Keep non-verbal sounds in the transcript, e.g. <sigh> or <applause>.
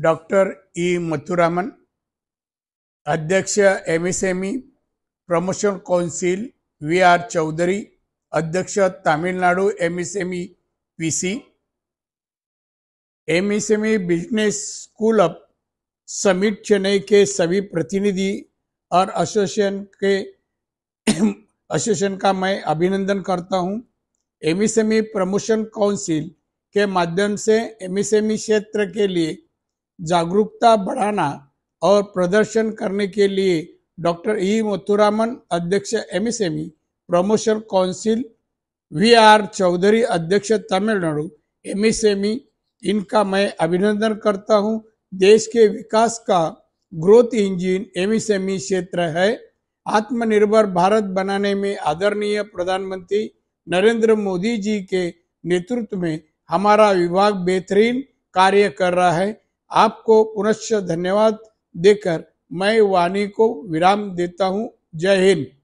doctor E Mathuraman अध्यक्ष M M S E promotion council V R Chaudhary अध्यक्ष Tamil Nadu M M M S E P C S M E business school of summit Chennai के सभी प्रतिनिधि और association के association <coughs> का मैं अभिनंदन करता हूँ M S M E promotion council के माध्यम से एम एम एस ई क्षेत्र के लिए जागरूकता बढ़ाना और प्रदर्शन करने के लिए डॉक्टर ई मथुरामन अध्यक्ष MSME promotion council V R Chaudhary अध्यक्ष तमिलनाडु एमएसएमई इनका मैं अभिनंदन करता हूँ देश के विकास का ग्रोथ इंजन एमएसएमई क्षेत्र है आत्मनिर्भर भारत बनाने में आदरणीय प्रधानमंत्री नरेंद्र मोदी जी के नेतृत्व में हमारा विभाग बेहतरीन कार्य कर रहा है आपको पुनश्च धन्यवाद देकर मैं वाणी को विराम देता हूँ जय हिंद